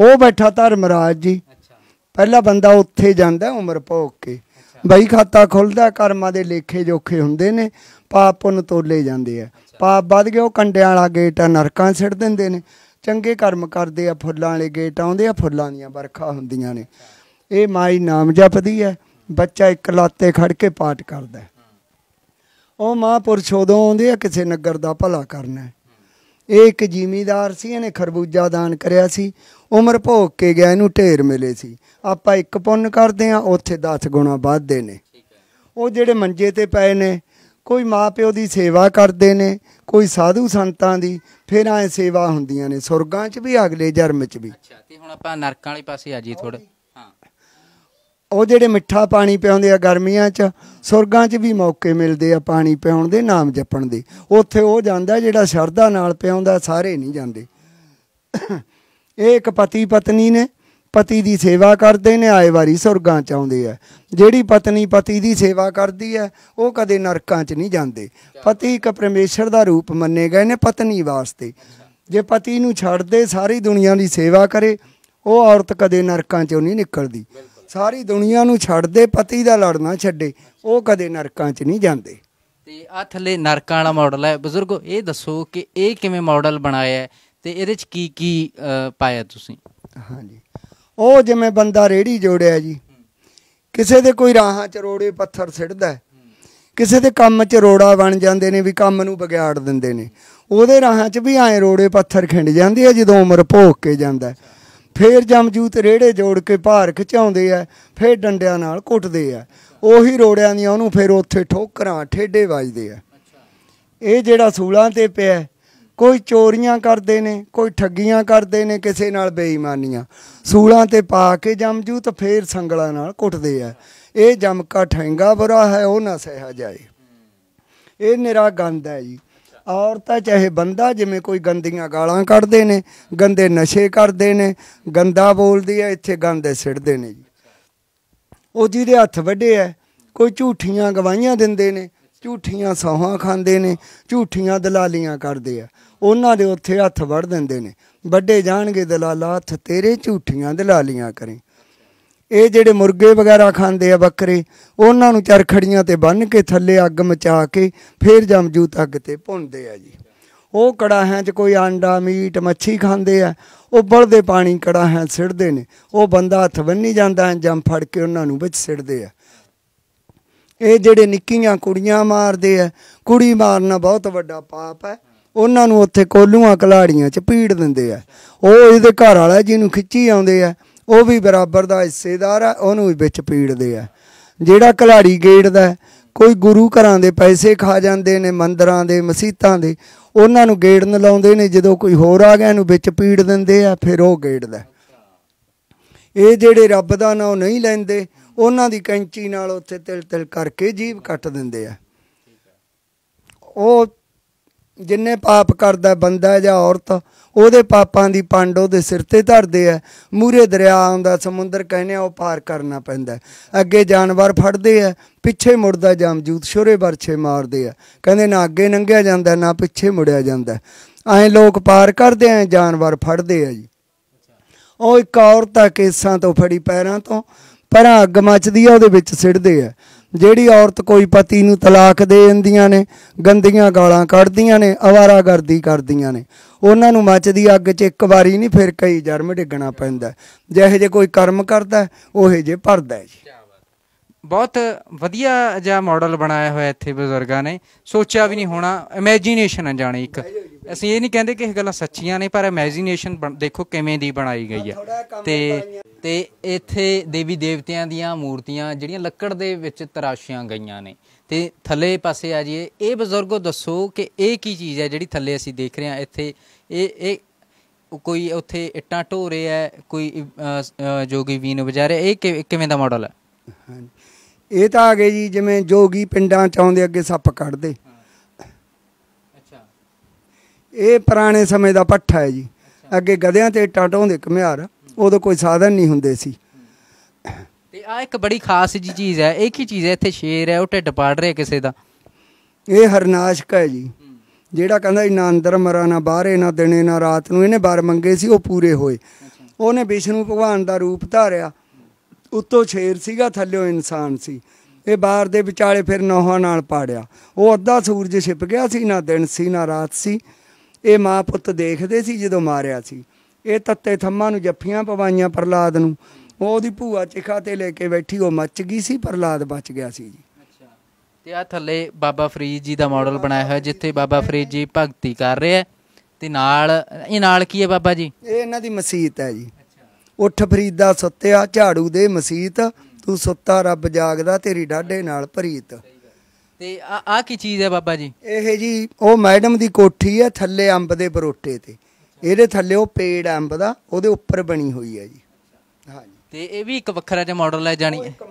ਉਹ ਬੈਠਾ ਧਰਮਰਾਜ ਜੀ ਪਹਿਲਾ ਬੰਦਾ ਉੱਥੇ ਜਾਂਦਾ ਉਮਰ ਭੋਗ ਕੇ ਬਈ ਖਾਤਾ ਖੁੱਲਦਾ ਕਰਮਾਂ ਦੇ ਲੇਖੇ ਜੋਖੇ ਹੁੰਦੇ ਨੇ ਪਾਪ ਪੁੰਨ ਤੋਲੇ ਜਾਂਦੇ ਆ ਪਾਪ ਵੱਧ ਗਿਆ ਉਹ ਕੰਡਿਆਂ ਵਾਲਾ ਗੇਟ ਆ ਨਰਕਾਂ ਛੱਡ ਦਿੰਦੇ ਨੇ ਚੰਗੇ ਕਰਮ ਕਰਦੇ ਆ ਫੁੱਲਾਂ ਵਾਲੇ ਗੇਟ ਆਉਂਦੇ ਆ ਫੁੱਲਾਂ ਦੀਆਂ ਵਰਖਾ ਹੁੰਦੀਆਂ ਨੇ ਇਹ ਮਾਈ ਨਾਮ ਜਪਦੀ ਐ ਬੱਚਾ ਇੱਕ ਲਾਤੇ ਖੜ ਕੇ ਪਾਠ ਕਰਦਾ ਉਹ ਮਹਾਂਪੁਰਸ਼ ਉਦੋਂ ਆਉਂਦੇ ਆ ਕਿਸੇ ਨਗਰ ਦਾ ਭਲਾ ਕਰਨਾ ਇਹ ਇੱਕ ਜ਼ਿਮੀਦਾਰ ਸੀ ਇਹਨੇ ਖਰਬੂਜਾ ਦਾਨ ਕਰਿਆ ਸੀ ਉਮਰ ਭੋਗ ਕੇ ਗਿਆ ਇਹਨੂੰ ਢੇਰ ਮਿਲੇ ਸੀ ਆਪਾਂ ਇੱਕ ਪੁੰਨ ਕਰਦੇ ਆ ਉੱਥੇ 10 ਗੁਣਾ ਵੱਧਦੇ ਨੇ ਉਹ ਜਿਹੜੇ ਮੰਜੇ ਤੇ ਪਏ ਨੇ ਕੋਈ ਮਾਪਿਓ ਦੀ ਸੇਵਾ ਕਰਦੇ ਨੇ ਕੋਈ ਸਾਧੂ ਸੰਤਾਂ ਦੀ ਫਿਰ ਐ ਸੇਵਾ ਹੁੰਦੀਆਂ ਨੇ ਸੁਰਗਾਂ 'ਚ ਵੀ ਅਗਲੇ ਜਨਮ 'ਚ ਵੀ ਅੱਛਾ ਤੇ ਹੁਣ ਆਪਾਂ ਨਰਕਾਂ ਵਾਲੇ ਪਾਸੇ ਆ ਜੀ ਥੋੜਾ ਹਾਂ ਉਹ ਜਿਹੜੇ ਮਿੱਠਾ ਪਾਣੀ ਪਿਉਂਦੇ ਆ ਗਰਮੀਆਂ 'ਚ ਸੁਰਗਾਂ 'ਚ ਵੀ ਮੌਕੇ ਮਿਲਦੇ ਆ ਪਾਣੀ ਪਿਉਣ ਦੇ ਨਾਮ ਜਪਣ ਦੇ ਉੱਥੇ ਉਹ ਜਾਂਦਾ ਜਿਹੜਾ ਸ਼ਰਧਾ ਨਾਲ ਪਿਉਂਦਾ ਸਾਰੇ ਨਹੀਂ ਜਾਂਦੇ ਇਹ ਇੱਕ ਪਤੀ ਪਤਨੀ ਨੇ ਪਤੀ ਦੀ ਸੇਵਾ ਕਰਦੇ ਨੇ ਆਏ ਵਾਰੀ ਸੁਰਗਾਂ ਚ ਆਉਂਦੇ ਆ ਜਿਹੜੀ ਪਤਨੀ ਪਤੀ ਦੀ ਸੇਵਾ ਕਰਦੀ ਹੈ ਉਹ ਕਦੇ ਨਰਕਾਂ ਚ ਨਹੀਂ ਜਾਂਦੇ ਪਤੀ ਇੱਕ ਪਰਮੇਸ਼ਰ ਦਾ ਰੂਪ ਮੰਨੇ ਗਏ ਨੇ ਪਤਨੀ ਵਾਸਤੇ ਜੇ ਪਤੀ ਨੂੰ ਛੱਡ ਦੇ ਸਾਰੀ ਦੁਨੀਆ ਦੀ ਸੇਵਾ ਕਰੇ ਉਹ ਔਰਤ ਕਦੇ ਨਰਕਾਂ ਚੋਂ ਨਹੀਂ ਨਿਕਲਦੀ ਸਾਰੀ ਦੁਨੀਆ ਨੂੰ ਛੱਡ ਦੇ ਪਤੀ ਦਾ ਲੜਨਾ ਛੱਡੇ ਉਹ ਕਦੇ ਨਰਕਾਂ ਚ ਨਹੀਂ ਜਾਂਦੇ ਤੇ ਆ ਥੱਲੇ ਨਰਕਾਂ ਵਾਲਾ ਮਾਡਲ ਹੈ ਬਜ਼ੁਰਗੋ ਇਹ ਦੱਸੋ ਕਿ ਇਹ ਕਿਵੇਂ ਮਾਡਲ ਬਣਾਇਆ ਹੈ ਤੇ ਇਹਦੇ ਚ ਕੀ ਕੀ ਪਾਇਆ ਤੁਸੀਂ ਹਾਂਜੀ ਉਹ ਜਿਵੇਂ ਬੰਦਾ ਰੇੜੀ ਜੋੜਿਆ ਜੀ ਕਿਸੇ ਦੇ ਕੋਈ ਰਾਹਾਂ ਚ ਰੋੜੇ ਪੱਥਰ ਸਿੱਟਦਾ ਕਿਸੇ ਦੇ ਕੰਮ ਚ ਰੋੜਾ ਬਣ ਜਾਂਦੇ ਨੇ ਵੀ ਕੰਮ ਨੂੰ ਵਿਗਾੜ ਦਿੰਦੇ ਨੇ ਉਹਦੇ ਰਾਹਾਂ ਚ ਵੀ ਐ ਰੋੜੇ ਪੱਥਰ ਖਿੰਡ ਜਾਂਦੇ ਆ ਜਦੋਂ ਉਮਰ ਭੋਗ ਕੇ ਜਾਂਦਾ ਫੇਰ ਜਮਜੂਤ ਰੇੜੇ ਜੋੜ ਕੇ ਭਾਰ ਖਿਚਾਉਂਦੇ ਆ ਫੇਰ ਡੰਡਿਆਂ ਨਾਲ ਕੁੱਟਦੇ ਆ ਉਹੀ ਰੋੜਿਆਂ ਦੀਆਂ ਉਹਨੂੰ ਫੇਰ ਉੱਥੇ ਠੋਕਰਾਂ ਠੇਡੇ ਵੱਜਦੇ ਆ ਇਹ ਜਿਹੜਾ ਸੂਲਾਂ ਤੇ ਪਿਆ ਕੋਈ ਚੋਰੀਆਂ ਕਰਦੇ ਨੇ ਕੋਈ ਠੱਗੀਆਂ ਕਰਦੇ ਨੇ ਕਿਸੇ ਨਾਲ ਬੇਈਮਾਨੀਆਂ ਸੂਲਾਂ ਤੇ ਪਾ ਕੇ ਜਮਜੂ ਤਾਂ ਫੇਰ ਸੰਗਲਾਂ ਨਾਲ ਕੁੱਟਦੇ ਆ ਇਹ ਜਮਕਾ ਠੈਂਗਾ ਬੁਰਾ ਹੈ ਉਹ ਨਾ ਸਹਿ ਜਾਏ ਇਹ ਨਿਰਾ ਗੰਦ ਹੈ ਜੀ ਔਰਤਾਂ ਚਾਹੇ ਬੰਦਾ ਜਿਵੇਂ ਕੋਈ ਗੰਦੀਆਂ ਗਾਲਾਂ ਕੱਢਦੇ ਨੇ ਗੰਦੇ ਨਸ਼ੇ ਕਰਦੇ ਨੇ ਗੰਦਾ ਬੋਲਦੀ ਹੈ ਇੱਥੇ ਗੰਦੇ ਸਿੱੜਦੇ ਨੇ ਜੀ ਉਹ ਜਿਹਦੇ ਹੱਥ ਵੱਡੇ ਐ ਕੋਈ ਝੂਠੀਆਂ ਗਵਾਹੀਆਂ ਦਿੰਦੇ ਨੇ ਝੂਠੀਆਂ ਸੌਹਾਂ ਖਾਂਦੇ ਨੇ ਝੂਠੀਆਂ ਦਲਾਲੀਆਂ ਕਰਦੇ ਆ ਉਹਨਾਂ ਦੇ ਉੱਥੇ ਹੱਥ ਵੜ ਦਿੰਦੇ ਨੇ ਵੱਡੇ ਜਾਣਗੇ ਦਲਾਲਾ ਹੱਥ ਤੇਰੇ ਝੂਠੀਆਂ ਦਲਾਲੀਆਂ ਕਰੇ ਇਹ ਜਿਹੜੇ ਮੁਰਗੇ ਵਗੈਰਾ ਖਾਂਦੇ ਆ ਬੱਕਰੇ ਉਹਨਾਂ ਨੂੰ ਚਰਖੜੀਆਂ ਤੇ ਬੰਨ ਕੇ ਥੱਲੇ ਅੱਗ ਮਚਾ ਕੇ ਫੇਰ ਜਮਜੂਤ ਅੱਗ ਤੇ ਭੁੰਨਦੇ ਆ ਜੀ ਉਹ ਹੈ 'ਚ ਕੋਈ ਆਂਡਾ ਮੀਟ ਮੱਛੀ ਖਾਂਦੇ ਆ ਉਹ ਬਲਦੇ ਪਾਣੀ ਕੜਾਹਾਂ ਸਿੜਦੇ ਨੇ ਉਹ ਬੰਦਾ ਹੱਥ ਬੰਨੀ ਜਾਂਦਾ ਜੰਮ ਫੜ ਕੇ ਉਹਨਾਂ ਨੂੰ ਵਿੱਚ ਸਿੜਦੇ ਆ ਇਹ ਜਿਹੜੇ ਨਿੱਕੀਆਂ ਕੁੜੀਆਂ ਮਾਰਦੇ ਆ ਕੁੜੀ ਮਾਰਨਾ ਬਹੁਤ ਵੱਡਾ ਪਾਪ ਹੈ ਉਹਨਾਂ ਨੂੰ ਉੱਥੇ ਕੋਲੂਆਂ ਕਲਾੜੀਆਂ 'ਚ ਪੀੜ ਦਿੰਦੇ ਆ ਉਹ ਇਹਦੇ ਘਰ ਵਾਲਾ ਜਿਹਨੂੰ ਖਿੱਚੀ ਆਉਂਦੇ ਆ ਉਹ ਵੀ ਬਰਾਬਰ ਦਾ ਹਿੱਸੇਦਾਰ ਆ ਉਹਨੂੰ ਵੀ ਵਿੱਚ ਪੀੜਦੇ ਆ ਜਿਹੜਾ ਕਲਾੜੀ ਗੇੜਦਾ ਦਾ ਕੋਈ ਗੁਰੂ ਘਰਾਂ ਦੇ ਪੈਸੇ ਖਾ ਜਾਂਦੇ ਨੇ ਮੰਦਰਾਂ ਦੇ ਮਸੀਤਾਂ ਦੇ ਉਹਨਾਂ ਨੂੰ ਗੇੜ ਲਾਉਂਦੇ ਨੇ ਜਦੋਂ ਕੋਈ ਹੋਰ ਆ ਗਿਆ ਇਹਨੂੰ ਵਿੱਚ ਪੀੜ ਦਿੰਦੇ ਆ ਫਿਰ ਉਹ ਗੇੜਦਾ ਇਹ ਜਿਹੜੇ ਰੱਬ ਦਾ ਨਾਮ ਨਹੀਂ ਲੈਂਦੇ ਉਹਨਾਂ ਦੀ ਕੈਂਚੀ ਨਾਲ ਉੱਥੇ ਤਿਲ ਤਿਲ ਕਰਕੇ ਜੀਭ ਕੱਟ ਦਿੰਦੇ ਆ ਉਹ ਜਿੰਨੇ ਪਾਪ ਕਰਦਾ ਬੰਦਾ ਜਾਂ ਔਰਤ ਉਹਦੇ ਪਾਪਾਂ ਦੀ ਪੰਡ ਉਹਦੇ ਸਿਰ ਤੇ ਧਰਦੇ ਆ ਮੂਰੇ ਦਰਿਆ ਆਉਂਦਾ ਸਮੁੰਦਰ ਕਹਿੰਦੇ ਆ ਉਹ ਪਾਰ ਕਰਨਾ ਪੈਂਦਾ ਅੱਗੇ ਜਾਨਵਰ ਫੜਦੇ ਆ ਪਿੱਛੇ ਮੁੜਦਾ ਜਮਜੂਤ ਸ਼ੋਰੇ ਵਰਛੇ ਮਾਰਦੇ ਆ ਕਹਿੰਦੇ ਨਾ ਅੱਗੇ ਨੰਗਿਆ ਜਾਂਦਾ ਨਾ ਪਿੱਛੇ ਮੁੜਿਆ ਜਾਂਦਾ ਐਂ ਲੋਕ ਪਾਰ ਕਰਦੇ ਆ ਜਾਨਵਰ ਫੜਦੇ ਆ ਜੀ ਉਹ ਇੱਕ ਔਰਤ ਆ ਕੇਸਾਂ ਤੋਂ ਫੜੀ ਪੈਰਾਂ ਤੋਂ ਪਰਾਂ ਅੱਗ ਮੱਚਦੀ ਆ ਉਹਦੇ ਵਿੱਚ ਸਿੜਦੇ ਆ ਜਿਹੜੀ ਔਰਤ ਕੋਈ ਪਤੀ ਨੂੰ ਤਲਾਕ ਦੇ ਦਿੰਦੀਆਂ ਨੇ ਗੰਦੀਆਂ ਗਾਲਾਂ ਕੱਢਦੀਆਂ ਨੇ ਅਵਾਰਾਗਰਦੀ ਕਰਦੀਆਂ ਨੇ ਉਹਨਾਂ ਨੂੰ ਮੱਚਦੀ ਅੱਗ 'ਚ ਇੱਕ ਵਾਰੀ ਨਹੀਂ ਫਿਰ ਕਈ ਜਰਮ ਡਿੱਗਣਾ ਪੈਂਦਾ ਜਿਹੇ ਜੇ ਕੋਈ ਕਰਮ ਕਰਦਾ ਉਹੇ ਜੇ ਭਰਦਾ ਜੀ ਬਹੁਤ ਵਧੀਆ ਜਿਹਾ ਮਾਡਲ ਬਣਾਇਆ ਹੋਇਆ ਇੱਥੇ ਬਜ਼ੁਰਗਾਂ ਨੇ ਸੋਚਿਆ ਵੀ ਨਹੀਂ ਹੋਣਾ ਇਮੇਜਿਨੇਸ਼ਨ ਹੈ ਜਾਣੀ ਇੱਕ ਅਸੀਂ ਇਹ ਨਹੀਂ ਕਹਿੰਦੇ ਕਿ ਇਹ ਗੱਲਾਂ ਸੱਚੀਆਂ ਨੇ ਪਰ ਇਮੇਜਿਨੇਸ਼ਨ ਦੇਖੋ ਕਿਵੇਂ ਦੀ ਬਣਾਈ ਗਈ ਹੈ ਤੇ ਤੇ ਇੱਥੇ ਦੇਵੀ ਦੇਵਤਿਆਂ ਦੀਆਂ ਮੂਰਤੀਆਂ ਜਿਹੜੀਆਂ ਲੱਕੜ ਦੇ ਵਿੱਚ ਤਰਾਸ਼ੀਆਂ ਗਈਆਂ ਨੇ ਤੇ ਥੱਲੇ ਪਾਸੇ ਆ ਜੀ ਇਹ ਬਜ਼ੁਰਗੋ ਦੱਸੋ ਕਿ ਇਹ ਕੀ ਚੀਜ਼ ਹੈ ਜਿਹੜੀ ਥੱਲੇ ਅਸੀਂ ਦੇਖ ਰਹੇ ਹਾਂ ਇੱਥੇ ਇਹ ਇਹ ਕੋਈ ਉੱਥੇ ਇੱਟਾਂ ਢੋ ਰਿਹਾ ਕੋਈ ਜੋਗੀ ਵੀਨ ਵਜਾ ਰਿਹਾ ਇਹ ਕਿਵੇਂ ਦਾ ਮਾਡਲ ਹੈ ਹਾਂਜੀ ਇਹ ਤਾਂ ਆ ਗਏ ਜੀ ਜਿਵੇਂ ਜੋਗੀ ਪਿੰਡਾਂ ਚ ਆਉਂਦੇ ਅੱਗੇ ਸੱਪ ਕੱਢਦੇ ਅੱਛਾ ਇਹ ਪੁਰਾਣੇ ਸਮੇਂ ਦਾ ਪੱਠਾ ਹੈ ਜੀ ਅੱਗੇ ਗਧਿਆਂ ਤੇ ਟਾਟੋਂਦੇ ਕਮਿਆਰ ਉਦੋਂ ਕੋਈ ਸਾਧਨ ਨਹੀਂ ਹੁੰਦੇ ਸੀ ਤੇ ਆ ਇੱਕ ਬੜੀ ਖਾਸ ਜੀ ਚੀਜ਼ ਹੈ ਇੱਕ ਹੀ ਚੀਜ਼ ਹੈ ਇੱਥੇ ਸ਼ੇਰ ਹੈ ਉਹ ਢਿੱਡ ਪਾੜ ਰਿਹਾ ਕਿਸੇ ਦਾ ਇਹ ਹਰਨਾਸ਼ਕ ਹੈ ਜੀ ਜਿਹੜਾ ਕਹਿੰਦਾ ਨਾ ਅੰਦਰ ਮਰਾ ਨਾ ਬਾਹਰੇ ਨਾ ਦਿਨੇ ਨਾ ਰਾਤ ਨੂੰ ਇਹਨੇ ਬਾਰ ਮੰਗੇ ਸੀ ਉਹ ਪੂਰੇ ਹੋਏ ਉਹਨੇ ਵਿਸ਼ਨੂੰ ਭਗਵਾਨ ਦਾ ਰੂਪ ਧਾਰਿਆ ਉੱਤੋਂ ਛੇਰ ਸੀਗਾ ਉਹ ਇਨਸਾਨ ਸੀ ਇਹ ਬਾਹਰ ਦੇ ਵਿਚਾਲੇ ਫਿਰ ਨੋਹਾਂ ਨਾਲ ਪਾੜਿਆ ਉਹ ਅੱਧਾ ਸੂਰਜ ਛਿਪ ਗਿਆ ਸੀ ਨਾ ਦਿਨ ਸੀ ਨਾ ਰਾਤ ਸੀ ਇਹ ਮਾਂ ਪੁੱਤ ਦੇਖਦੇ ਸੀ ਜਦੋਂ ਮਾਰਿਆ ਸੀ ਇਹ ਤੱਤੇ ਥੰਮਾਂ ਨੂੰ ਜੱਫੀਆਂ ਪਵਾਈਆਂ ਪ੍ਰਲਾਦ ਨੂੰ ਉਹਦੀ ਭੂਆ ਚਿਖਾ ਤੇ ਲੈ ਕੇ ਬੈਠੀ ਉਹ ਮੱਚ ਗਈ ਸੀ ਪ੍ਰਲਾਦ ਬਚ ਗਿਆ ਸੀ ਜੀ ਤੇ ਆ ਥੱਲੇ ਬਾਬਾ ਫਰੀਦ ਜੀ ਦਾ ਮਾਡਲ ਬਣਾਇਆ ਹੋਇਆ ਜਿੱਥੇ ਬਾਬਾ ਫਰੀਦ ਜੀ ਭਗਤੀ ਕਰ ਰਿਹਾ ਤੇ ਨਾਲ ਇਹ ਨਾਲ ਕੀ ਹੈ ਬਾਬਾ ਜੀ ਇਹ ਇਹਨਾਂ ਦੀ ਮਸੀਤ ਹੈ ਜੀ ਉੱਠ ਫਰੀਦਾ ਸੁੱਤਿਆ ਝਾੜੂ ਦੇ ਮਸੀਤ ਤੂੰ ਸੁੱਤਾ ਰੱਬ ਜਾਗਦਾ ਤੇਰੀ ਡਾਢੇ ਨਾਲ ਭਰੀਤ ਤੇ ਆ ਆ ਕੀ ਚੀਜ਼ ਹੈ ਬਾਬਾ ਜੀ ਇਹ ਜੀ ਉਹ ਮੈਡਮ ਦੀ ਕੋਠੀ ਹੈ ਥੱਲੇ ਅੰਬ ਦੇ ਬਰੋਟੇ ਤੇ ਇਹਦੇ ਥੱਲੇ ਉਹ ਪੇੜ ਅੰਬ ਦਾ ਉਹਦੇ ਉੱਪਰ ਬਣੀ ਹੋਈ ਹੈ ਜੀ ਹਾਂਜੀ ਤੇ ਇਹ ਵੀ ਇੱਕ ਵੱਖਰਾ ਜਿਹਾ ਮਾਡਲ ਹੈ ਜਾਣੀ